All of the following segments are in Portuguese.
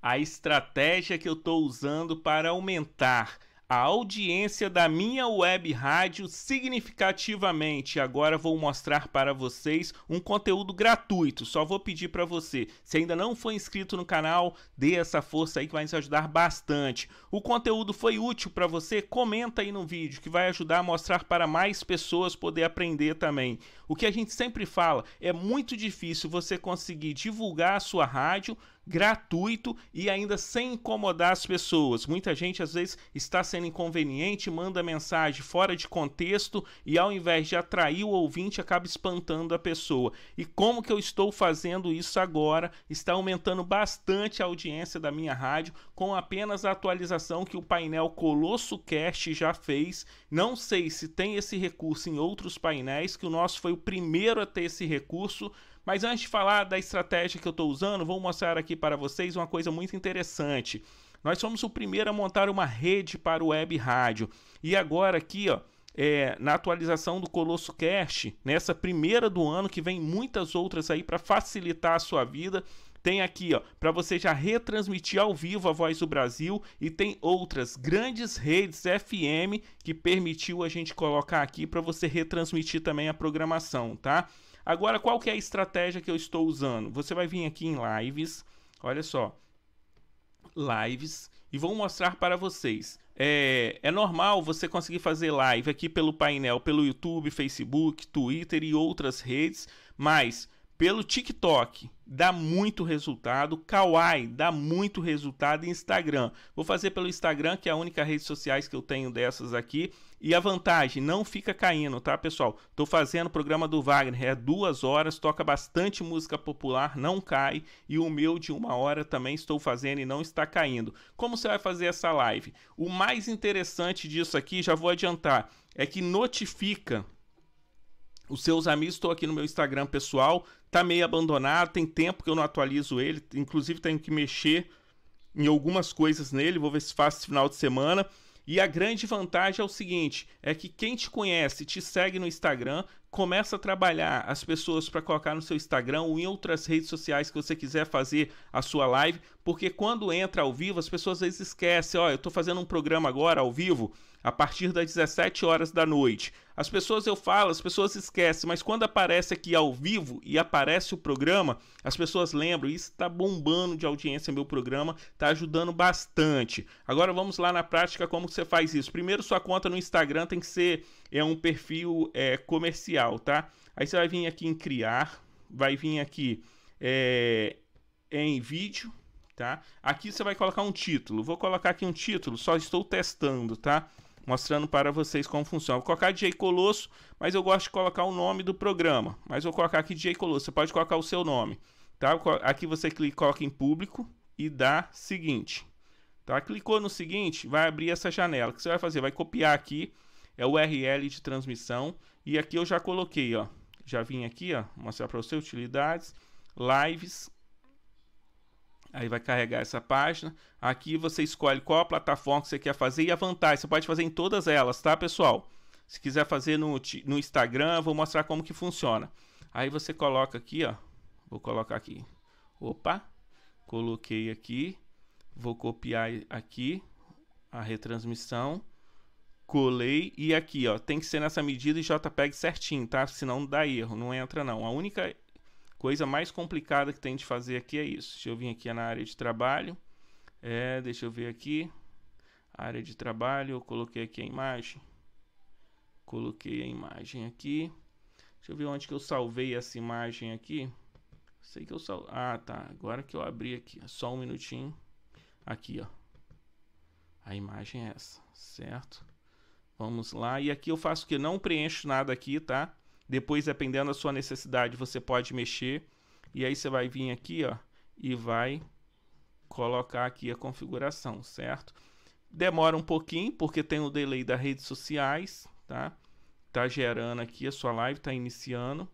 a estratégia que eu estou usando para aumentar a audiência da minha web rádio significativamente. Agora vou mostrar para vocês um conteúdo gratuito. Só vou pedir para você, se ainda não foi inscrito no canal, dê essa força aí que vai nos ajudar bastante. O conteúdo foi útil para você? Comenta aí no vídeo que vai ajudar a mostrar para mais pessoas poder aprender também. O que a gente sempre fala, é muito difícil você conseguir divulgar a sua rádio gratuito e ainda sem incomodar as pessoas. Muita gente às vezes está sendo inconveniente, manda mensagem fora de contexto e ao invés de atrair o ouvinte, acaba espantando a pessoa. E como que eu estou fazendo isso agora? Está aumentando bastante a audiência da minha rádio com apenas a atualização que o painel Colosso Cast já fez. Não sei se tem esse recurso em outros painéis, que o nosso foi o primeiro a ter esse recurso mas antes de falar da estratégia que eu estou usando, vou mostrar aqui para vocês uma coisa muito interessante. Nós fomos o primeiro a montar uma rede para o web rádio. E agora aqui, ó, é, na atualização do Colosso Cast, nessa primeira do ano, que vem muitas outras aí para facilitar a sua vida tem aqui, ó, para você já retransmitir ao vivo a Voz do Brasil e tem outras grandes redes FM que permitiu a gente colocar aqui para você retransmitir também a programação, tá? Agora, qual que é a estratégia que eu estou usando? Você vai vir aqui em lives, olha só, lives e vou mostrar para vocês. É, é, normal você conseguir fazer live aqui pelo painel, pelo YouTube, Facebook, Twitter e outras redes, mas pelo TikTok. Dá muito resultado. Kawaii dá muito resultado. Instagram. Vou fazer pelo Instagram, que é a única rede sociais que eu tenho dessas aqui. E a vantagem, não fica caindo, tá, pessoal? Tô fazendo o programa do Wagner, é duas horas, toca bastante música popular, não cai. E o meu de uma hora também estou fazendo e não está caindo. Como você vai fazer essa live? O mais interessante disso aqui, já vou adiantar, é que notifica os seus amigos, estou aqui no meu Instagram pessoal, tá meio abandonado, tem tempo que eu não atualizo ele, inclusive tenho que mexer em algumas coisas nele, vou ver se faço esse final de semana. E a grande vantagem é o seguinte: é que quem te conhece, te segue no Instagram, começa a trabalhar as pessoas para colocar no seu Instagram ou em outras redes sociais que você quiser fazer a sua live, porque quando entra ao vivo, as pessoas às vezes esquecem: ó, oh, eu estou fazendo um programa agora ao vivo a partir das 17 horas da noite. As pessoas eu falo, as pessoas esquecem, mas quando aparece aqui ao vivo e aparece o programa, as pessoas lembram, isso está bombando de audiência meu programa, está ajudando bastante. Agora vamos lá na prática como você faz isso. Primeiro sua conta no Instagram tem que ser é um perfil é, comercial, tá? Aí você vai vir aqui em criar, vai vir aqui é, é em vídeo, tá? Aqui você vai colocar um título. Vou colocar aqui um título, só estou testando, tá? mostrando para vocês como funciona. Vou colocar DJ Colosso, mas eu gosto de colocar o nome do programa. Mas vou colocar aqui DJ Colosso, você pode colocar o seu nome. Tá? Aqui você clica, coloca em público e dá seguinte. Tá? Clicou no seguinte, vai abrir essa janela. O que você vai fazer? Vai copiar aqui, é o URL de transmissão. E aqui eu já coloquei, ó. Já vim aqui, ó, mostrar para você, utilidades, lives, Aí vai carregar essa página. Aqui você escolhe qual a plataforma que você quer fazer e a vantagem. Você pode fazer em todas elas, tá, pessoal? Se quiser fazer no, no Instagram, vou mostrar como que funciona. Aí você coloca aqui, ó. Vou colocar aqui. Opa! Coloquei aqui. Vou copiar aqui a retransmissão. Colei e aqui, ó, tem que ser nessa medida e JPEG certinho, tá? Senão dá erro, não entra não. A única Coisa mais complicada que tem de fazer aqui é isso. Deixa eu vir aqui na área de trabalho. É, deixa eu ver aqui. Área de trabalho, eu coloquei aqui a imagem. Coloquei a imagem aqui. Deixa eu ver onde que eu salvei essa imagem aqui. Sei que eu salvei. Ah, tá. Agora que eu abri aqui. É só um minutinho. Aqui, ó. A imagem é essa, certo? Vamos lá. E aqui eu faço que não preencho nada aqui, tá? Depois, dependendo da sua necessidade, você pode mexer. E aí você vai vir aqui, ó, e vai colocar aqui a configuração, certo? Demora um pouquinho, porque tem o delay das redes sociais, tá? Tá gerando aqui a sua live, tá iniciando.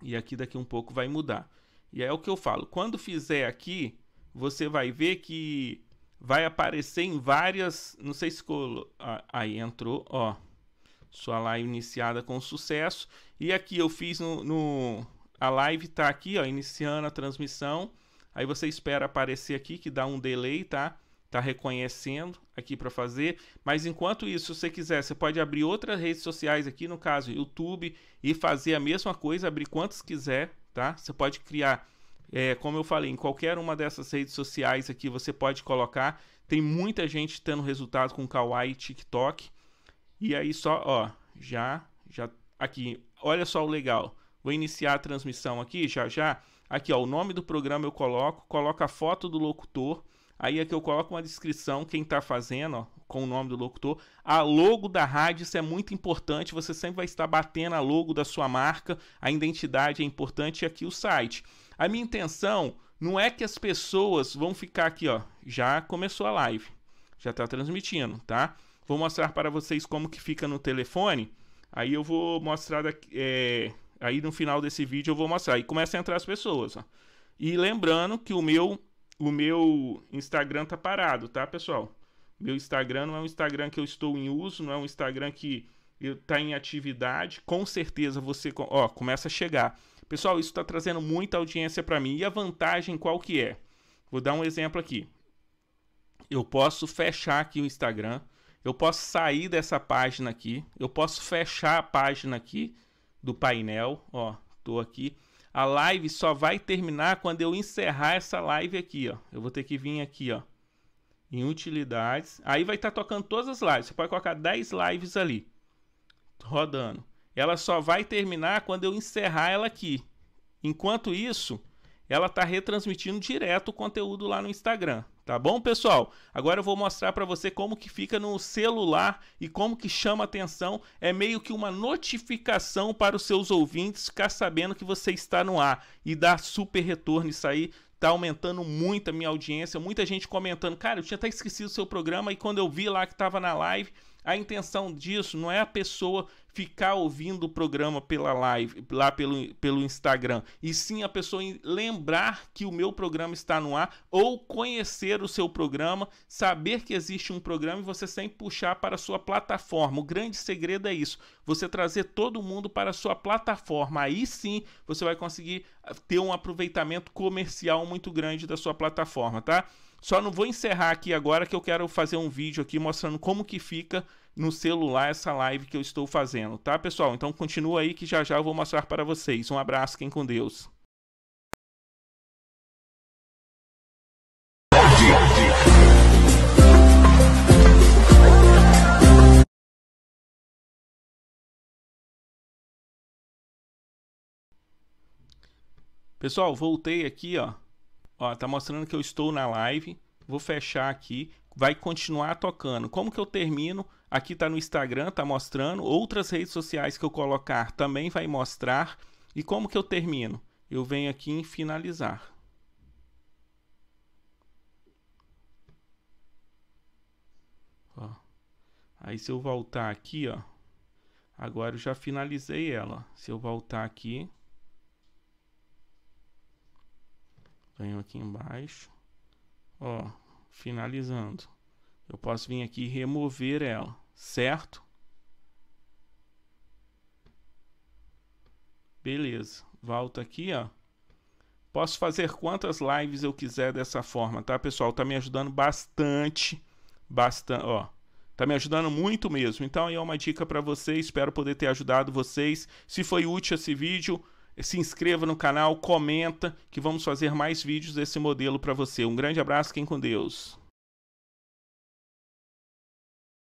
E aqui daqui um pouco vai mudar. E é o que eu falo, quando fizer aqui, você vai ver que vai aparecer em várias, não sei se colo... aí entrou, ó sua live iniciada com sucesso. E aqui eu fiz no, no a live tá aqui, ó, iniciando a transmissão. Aí você espera aparecer aqui que dá um delay, tá? Tá reconhecendo aqui para fazer. Mas enquanto isso, se você quiser, você pode abrir outras redes sociais aqui, no caso, YouTube, e fazer a mesma coisa, abrir quantos quiser, tá? Você pode criar é, como eu falei, em qualquer uma dessas redes sociais aqui você pode colocar. Tem muita gente tendo resultado com Kawaii e TikTok. E aí só, ó, já, já, aqui, olha só o legal. Vou iniciar a transmissão aqui, já, já. Aqui, ó, o nome do programa eu coloco, coloco a foto do locutor. Aí aqui eu coloco uma descrição, quem está fazendo, ó, com o nome do locutor. A logo da rádio, isso é muito importante. Você sempre vai estar batendo a logo da sua marca. A identidade é importante. E aqui o site. A minha intenção não é que as pessoas vão ficar aqui, ó. Já começou a live. Já está transmitindo, tá? Vou mostrar para vocês como que fica no telefone. Aí eu vou mostrar daqui, é, aí no final desse vídeo eu vou mostrar. E começa a entrar as pessoas, ó. E lembrando que o meu o meu Instagram tá parado, tá, pessoal? Meu Instagram não é um Instagram que eu estou em uso, não é um Instagram que está em atividade. Com certeza você, ó, começa a chegar. Pessoal, isso está trazendo muita audiência para mim. E a vantagem qual que é? Vou dar um exemplo aqui. Eu posso fechar aqui o Instagram eu posso sair dessa página aqui, eu posso fechar a página aqui do painel, ó, tô aqui. A live só vai terminar quando eu encerrar essa live aqui, ó. Eu vou ter que vir aqui, ó, em utilidades. Aí vai estar tá tocando todas as lives. Você pode colocar 10 lives ali, rodando. Ela só vai terminar quando eu encerrar ela aqui. Enquanto isso, ela está retransmitindo direto o conteúdo lá no Instagram. Tá bom, pessoal? Agora eu vou mostrar para você como que fica no celular e como que chama atenção. É meio que uma notificação para os seus ouvintes ficar sabendo que você está no ar e dar super retorno isso aí. Tá aumentando muito a minha audiência, muita gente comentando, cara, eu tinha até esquecido o seu programa e quando eu vi lá que estava na live, a intenção disso não é a pessoa ficar ouvindo o programa pela live, lá pelo, pelo Instagram, e sim a pessoa lembrar que o meu programa está no ar ou conhecer o seu programa, saber que existe um programa e você sempre puxar para a sua plataforma. O grande segredo é isso, você trazer todo mundo para a sua plataforma. Aí sim você vai conseguir ah, ter um aproveitamento comercial muito grande da sua plataforma, tá? Só não vou encerrar aqui agora que eu quero fazer um vídeo aqui mostrando como que fica no celular essa live que eu estou fazendo, tá pessoal? Então continua aí que já já eu vou mostrar para vocês. Um abraço, quem com Deus. Pessoal, voltei aqui, ó. Ó, tá mostrando que eu estou na live. Vou fechar aqui. Vai continuar tocando. Como que eu termino? Aqui tá no Instagram, tá mostrando. Outras redes sociais que eu colocar também vai mostrar. E como que eu termino? Eu venho aqui em finalizar. Ó. Aí se eu voltar aqui, ó. Agora eu já finalizei ela. Se eu voltar aqui, Venho aqui embaixo. Ó, finalizando. Eu posso vir aqui e remover ela, certo? Beleza. Volta aqui, ó. Posso fazer quantas lives eu quiser dessa forma, tá, pessoal? Tá me ajudando bastante, bastante, ó. Tá me ajudando muito mesmo. Então aí é uma dica para vocês, espero poder ter ajudado vocês. Se foi útil esse vídeo, se inscreva no canal, comenta que vamos fazer mais vídeos desse modelo para você. Um grande abraço, fiquem com Deus.